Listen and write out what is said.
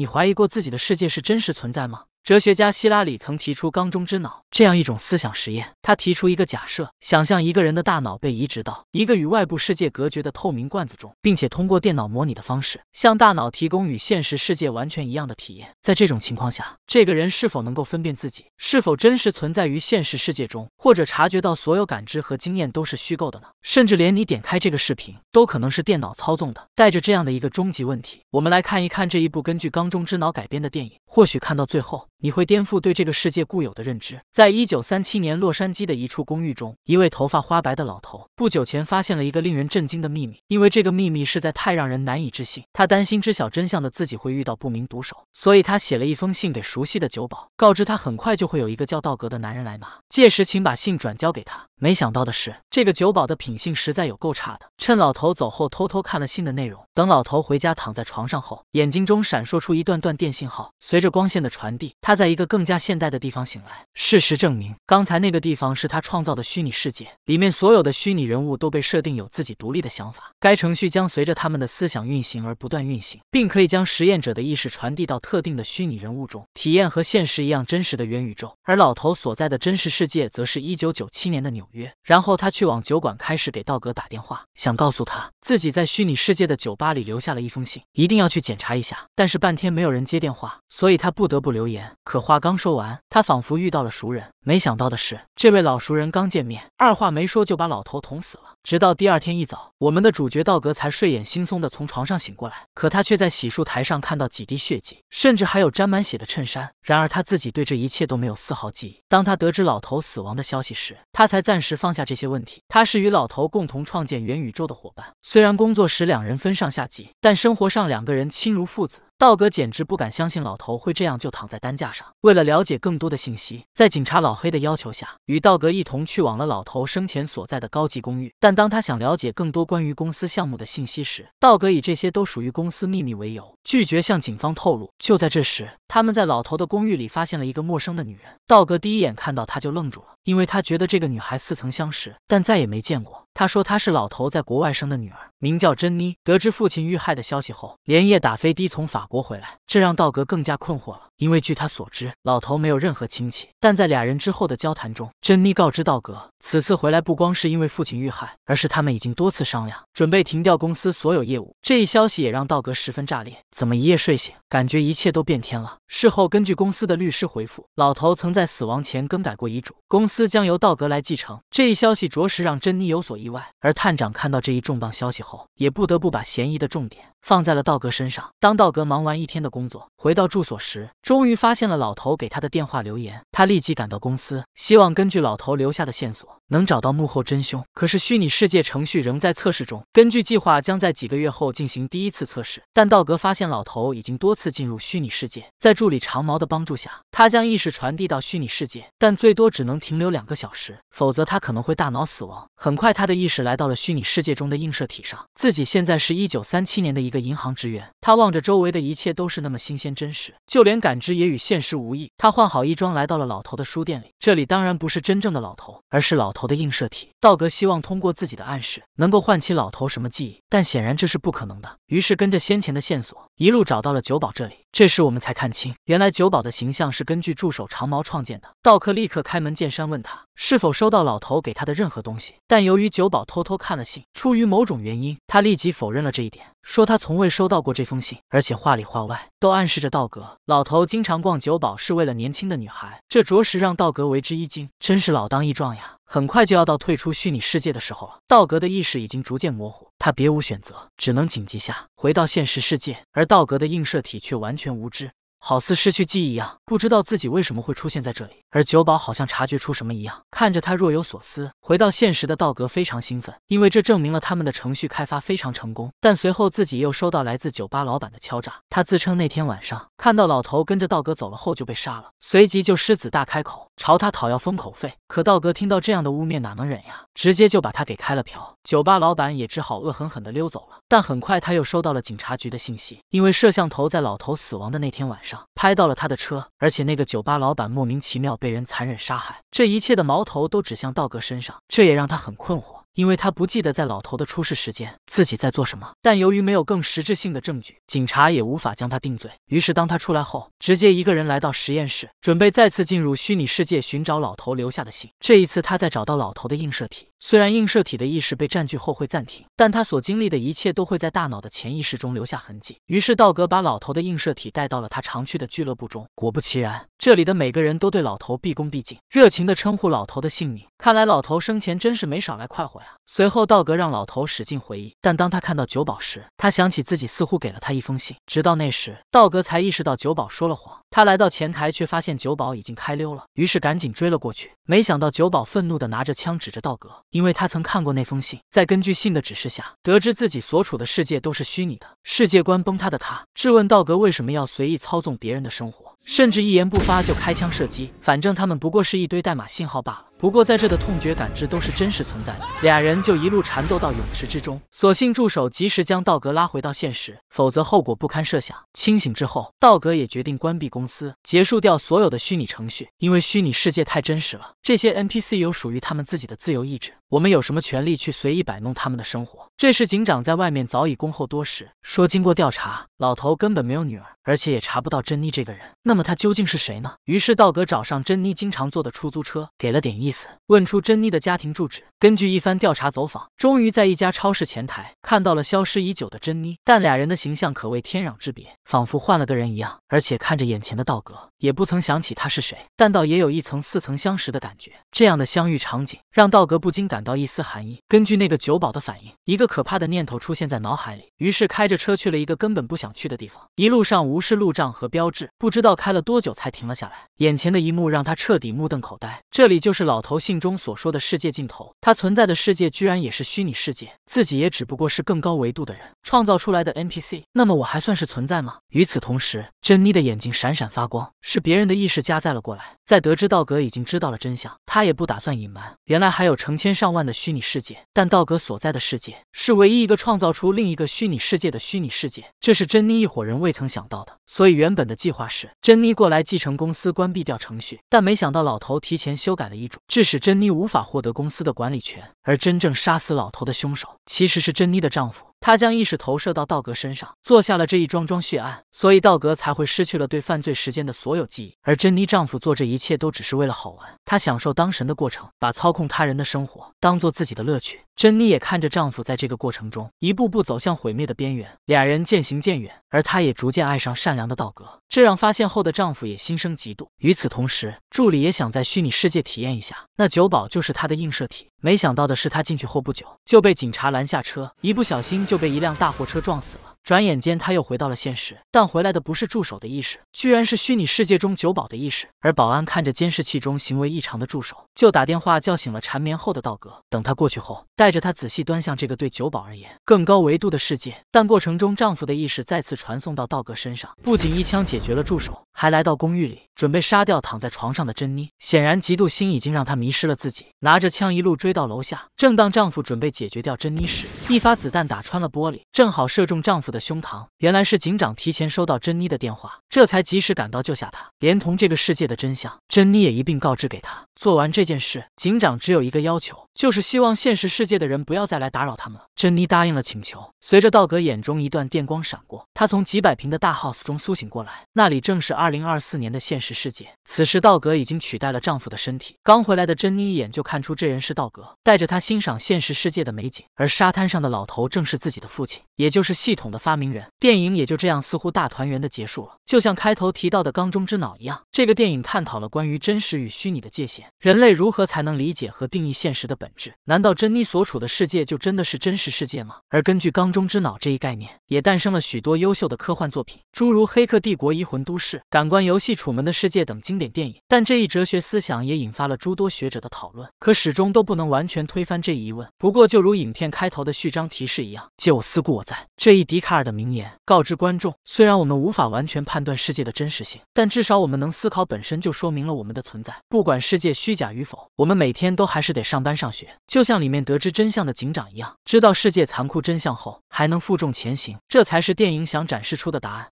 你怀疑过自己的世界是真实存在吗？哲学家希拉里曾提出“缸中之脑”这样一种思想实验。他提出一个假设，想象一个人的大脑被移植到一个与外部世界隔绝的透明罐子中，并且通过电脑模拟的方式，向大脑提供与现实世界完全一样的体验。在这种情况下，这个人是否能够分辨自己是否真实存在于现实世界中，或者察觉到所有感知和经验都是虚构的呢？甚至连你点开这个视频，都可能是电脑操纵的。带着这样的一个终极问题，我们来看一看这一部根据“缸中之脑”改编的电影。或许看到最后。你会颠覆对这个世界固有的认知。在一九三七年洛杉矶的一处公寓中，一位头发花白的老头不久前发现了一个令人震惊的秘密，因为这个秘密实在太让人难以置信。他担心知晓真相的自己会遇到不明毒手，所以他写了一封信给熟悉的酒保，告知他很快就会有一个叫道格的男人来拿，届时请把信转交给他。没想到的是，这个酒保的品性实在有够差的，趁老头走后偷偷看了信的内容。等老头回家躺在床上后，眼睛中闪烁出一段段电信号。随着光线的传递，他在一个更加现代的地方醒来。事实证明，刚才那个地方是他创造的虚拟世界，里面所有的虚拟人物都被设定有自己独立的想法。该程序将随着他们的思想运行而不断运行，并可以将实验者的意识传递到特定的虚拟人物中，体验和现实一样真实的元宇宙。而老头所在的真实世界则是一九九七年的纽约。然后他去往酒馆，开始给道格打电话，想告诉他自己在虚拟世界的酒吧。家里留下了一封信，一定要去检查一下。但是半天没有人接电话，所以他不得不留言。可话刚说完，他仿佛遇到了熟人。没想到的是，这位老熟人刚见面，二话没说就把老头捅死了。直到第二天一早，我们的主角道格才睡眼惺忪地从床上醒过来。可他却在洗漱台上看到几滴血迹，甚至还有沾满血的衬衫。然而他自己对这一切都没有丝毫记忆。当他得知老头死亡的消息时，他才暂时放下这些问题。他是与老头共同创建元宇宙的伙伴，虽然工作时两人分上。下级，但生活上两个人亲如父子。道格简直不敢相信老头会这样就躺在担架上。为了了解更多的信息，在警察老黑的要求下，与道格一同去往了老头生前所在的高级公寓。但当他想了解更多关于公司项目的信息时，道格以这些都属于公司秘密为由，拒绝向警方透露。就在这时，他们在老头的公寓里发现了一个陌生的女人。道格第一眼看到她就愣住了，因为他觉得这个女孩似曾相识，但再也没见过。他说她是老头在国外生的女儿，名叫珍妮。得知父亲遇害的消息后，连夜打飞的从法。国回来，这让道格更加困惑了。因为据他所知，老头没有任何亲戚。但在俩人之后的交谈中，珍妮告知道格。此次回来不光是因为父亲遇害，而是他们已经多次商量，准备停掉公司所有业务。这一消息也让道格十分炸裂，怎么一夜睡醒，感觉一切都变天了？事后根据公司的律师回复，老头曾在死亡前更改过遗嘱，公司将由道格来继承。这一消息着实让珍妮有所意外，而探长看到这一重磅消息后，也不得不把嫌疑的重点放在了道格身上。当道格忙完一天的工作，回到住所时，终于发现了老头给他的电话留言，他立即赶到公司，希望根据老头留下的线索。能找到幕后真凶，可是虚拟世界程序仍在测试中。根据计划，将在几个月后进行第一次测试。但道格发现，老头已经多次进入虚拟世界，在助理长毛的帮助下，他将意识传递到虚拟世界，但最多只能停留两个小时，否则他可能会大脑死亡。很快，他的意识来到了虚拟世界中的映射体上，自己现在是一九三七年的一个银行职员。他望着周围的一切都是那么新鲜真实，就连感知也与现实无异。他换好衣装，来到了老头的书店里。这里当然不是真正的老头，而是老头。头的映射体，道格希望通过自己的暗示能够唤起老头什么记忆，但显然这是不可能的。于是跟着先前的线索，一路找到了酒保这里。这时我们才看清，原来酒保的形象是根据助手长毛创建的。道克立刻开门见山问他。是否收到老头给他的任何东西？但由于酒保偷偷看了信，出于某种原因，他立即否认了这一点，说他从未收到过这封信，而且话里话外都暗示着道格老头经常逛酒保是为了年轻的女孩，这着实让道格为之一惊，真是老当益壮呀！很快就要到退出虚拟世界的时候了，道格的意识已经逐渐模糊，他别无选择，只能紧急下回到现实世界，而道格的映射体却完全无知，好似失去记忆一样，不知道自己为什么会出现在这里。而酒保好像察觉出什么一样，看着他若有所思。回到现实的道格非常兴奋，因为这证明了他们的程序开发非常成功。但随后自己又收到来自酒吧老板的敲诈，他自称那天晚上看到老头跟着道格走了后就被杀了，随即就狮子大开口，朝他讨要封口费。可道格听到这样的污蔑哪能忍呀？直接就把他给开了瓢。酒吧老板也只好恶狠狠地溜走了。但很快他又收到了警察局的信息，因为摄像头在老头死亡的那天晚上拍到了他的车，而且那个酒吧老板莫名其妙。被人残忍杀害，这一切的矛头都指向道格身上，这也让他很困惑，因为他不记得在老头的出事时间自己在做什么。但由于没有更实质性的证据，警察也无法将他定罪。于是当他出来后，直接一个人来到实验室，准备再次进入虚拟世界寻找老头留下的信。这一次，他在找到老头的映射体。虽然映射体的意识被占据后会暂停，但他所经历的一切都会在大脑的潜意识中留下痕迹。于是道格把老头的映射体带到了他常去的俱乐部中。果不其然，这里的每个人都对老头毕恭毕敬，热情地称呼老头的姓名。看来老头生前真是没少来快活呀。随后，道格让老头使劲回忆，但当他看到酒保时，他想起自己似乎给了他一封信。直到那时，道格才意识到酒保说了谎。他来到前台，却发现酒保已经开溜了，于是赶紧追了过去。没想到，酒保愤怒地拿着枪指着道格，因为他曾看过那封信，在根据信的指示下，得知自己所处的世界都是虚拟的世界观崩塌的他质问道格为什么要随意操纵别人的生活，甚至一言不发就开枪射击。反正他们不过是一堆代码信号罢了。不过，在这的痛觉感知都是真实存在的。俩人就一路缠斗到泳池之中，所幸助手及时将道格拉回到现实，否则后果不堪设想。清醒之后，道格也决定关闭公司，结束掉所有的虚拟程序，因为虚拟世界太真实了，这些 NPC 有属于他们自己的自由意志。我们有什么权利去随意摆弄他们的生活？这时，警长在外面早已恭候多时，说经过调查，老头根本没有女儿，而且也查不到珍妮这个人。那么他究竟是谁呢？于是，道格找上珍妮经常坐的出租车，给了点意思，问出珍妮的家庭住址。根据一番调查走访，终于在一家超市前台看到了消失已久的珍妮，但俩人的形象可谓天壤之别，仿佛换了个人一样。而且看着眼前的道格，也不曾想起他是谁，但倒也有一层似曾相识的感觉。这样的相遇场景，让道格不禁感。感到一丝寒意。根据那个酒保的反应，一个可怕的念头出现在脑海里。于是开着车去了一个根本不想去的地方。一路上无视路障和标志，不知道开了多久才停了下来。眼前的一幕让他彻底目瞪口呆。这里就是老头信中所说的世界尽头。他存在的世界居然也是虚拟世界，自己也只不过是更高维度的人创造出来的 NPC。那么我还算是存在吗？与此同时，珍妮的眼睛闪闪发光，是别人的意识加载了过来。在得知道格已经知道了真相，他也不打算隐瞒。原来还有成千上。万的虚拟世界，但道格所在的世界是唯一一个创造出另一个虚拟世界的虚拟世界，这是珍妮一伙人未曾想到的。所以原本的计划是珍妮过来继承公司，关闭掉程序，但没想到老头提前修改了遗嘱，致使珍妮无法获得公司的管理权。而真正杀死老头的凶手，其实是珍妮的丈夫。他将意识投射到道格身上，做下了这一桩桩血案，所以道格才会失去了对犯罪时间的所有记忆。而珍妮丈夫做这一切都只是为了好玩，她享受当神的过程，把操控他人的生活当做自己的乐趣。珍妮也看着丈夫在这个过程中一步步走向毁灭的边缘，俩人渐行渐远，而她也逐渐爱上善良的道格，这让发现后的丈夫也心生嫉妒。与此同时，助理也想在虚拟世界体验一下，那酒保就是他的映射体。没想到的是，他进去后不久就被警察拦下车，一不小心就被一辆大货车撞死了。转眼间，他又回到了现实，但回来的不是助手的意识，居然是虚拟世界中酒保的意识。而保安看着监视器中行为异常的助手，就打电话叫醒了缠绵后的道格。等他过去后，带着他仔细端详这个对酒保而言更高维度的世界。但过程中，丈夫的意识再次传送到道格身上，不仅一枪解决了助手。还来到公寓里，准备杀掉躺在床上的珍妮。显然，嫉妒心已经让她迷失了自己，拿着枪一路追到楼下。正当丈夫准备解决掉珍妮时，一发子弹打穿了玻璃，正好射中丈夫的胸膛。原来是警长提前收到珍妮的电话，这才及时赶到救下她。连同这个世界的真相，珍妮也一并告知给他。做完这件事，警长只有一个要求，就是希望现实世界的人不要再来打扰他们珍妮答应了请求。随着道格眼中一段电光闪过，他从几百平的大 house 中苏醒过来，那里正是二。二零二四年的现实世界，此时道格已经取代了丈夫的身体。刚回来的珍妮一眼就看出这人是道格，带着他欣赏现实世界的美景。而沙滩上的老头正是自己的父亲，也就是系统的发明人。电影也就这样，似乎大团圆的结束了。就像开头提到的《缸中之脑》一样，这个电影探讨了关于真实与虚拟的界限，人类如何才能理解和定义现实的本质？难道珍妮所处的世界就真的是真实世界吗？而根据《缸中之脑》这一概念，也诞生了许多优秀的科幻作品，诸如《黑客帝国》《异魂都市》。反观游戏《楚门的世界》等经典电影，但这一哲学思想也引发了诸多学者的讨论，可始终都不能完全推翻这一疑问。不过，就如影片开头的序章提示一样，“借我思故我在”，这一笛卡尔的名言，告知观众，虽然我们无法完全判断世界的真实性，但至少我们能思考本身就说明了我们的存在。不管世界虚假与否，我们每天都还是得上班上学。就像里面得知真相的警长一样，知道世界残酷真相后还能负重前行，这才是电影想展示出的答案。